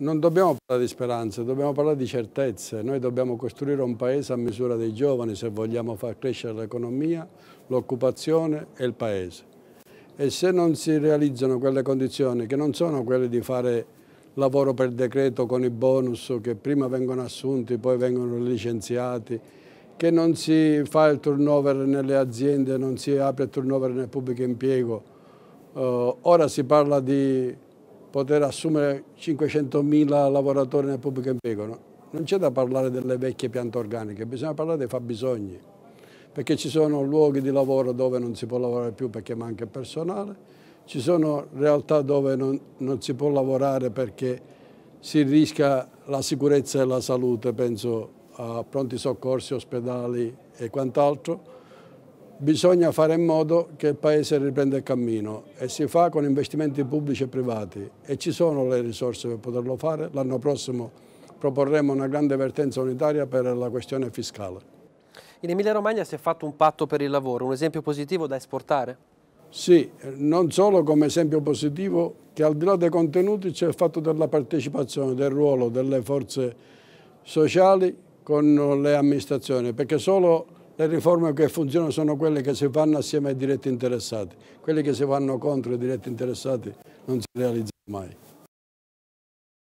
Non dobbiamo parlare di speranze, dobbiamo parlare di certezze. Noi dobbiamo costruire un paese a misura dei giovani se vogliamo far crescere l'economia, l'occupazione e il paese. E se non si realizzano quelle condizioni, che non sono quelle di fare lavoro per decreto con i bonus che prima vengono assunti, poi vengono licenziati, che non si fa il turnover nelle aziende, non si apre il turnover nel pubblico impiego. Uh, ora si parla di poter assumere 500.000 lavoratori nel pubblico impiego. No? Non c'è da parlare delle vecchie piante organiche, bisogna parlare dei fabbisogni, perché ci sono luoghi di lavoro dove non si può lavorare più perché manca il personale, ci sono realtà dove non, non si può lavorare perché si rischia la sicurezza e la salute, penso a pronti soccorsi, ospedali e quant'altro, bisogna fare in modo che il Paese riprenda il cammino e si fa con investimenti pubblici e privati e ci sono le risorse per poterlo fare. L'anno prossimo proporremo una grande vertenza unitaria per la questione fiscale. In Emilia Romagna si è fatto un patto per il lavoro, un esempio positivo da esportare? Sì, non solo come esempio positivo, che al di là dei contenuti c'è il fatto della partecipazione, del ruolo delle forze sociali con le amministrazioni, perché solo le riforme che funzionano sono quelle che si fanno assieme ai diretti interessati, quelle che si fanno contro i diretti interessati non si realizzano mai.